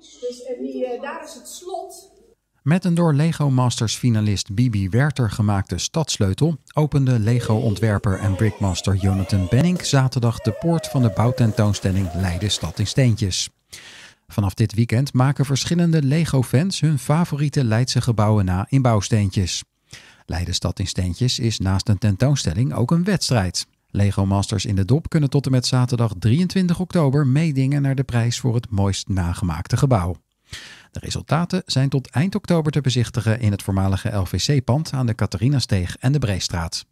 Dus eh, die, eh, daar is het slot. Met een door Lego Masters finalist Bibi Werter gemaakte stadsleutel opende Lego-ontwerper en brickmaster Jonathan Benning zaterdag de poort van de bouwtentoonstelling Leiden Stad in Steentjes. Vanaf dit weekend maken verschillende Lego-fans hun favoriete Leidse gebouwen na in bouwsteentjes. Leiden Stad in Steentjes is naast een tentoonstelling ook een wedstrijd. Lego Masters in de Dop kunnen tot en met zaterdag 23 oktober meedingen naar de prijs voor het mooist nagemaakte gebouw. De resultaten zijn tot eind oktober te bezichtigen in het voormalige LVC-pand aan de Catharinasteeg en de Breestraat.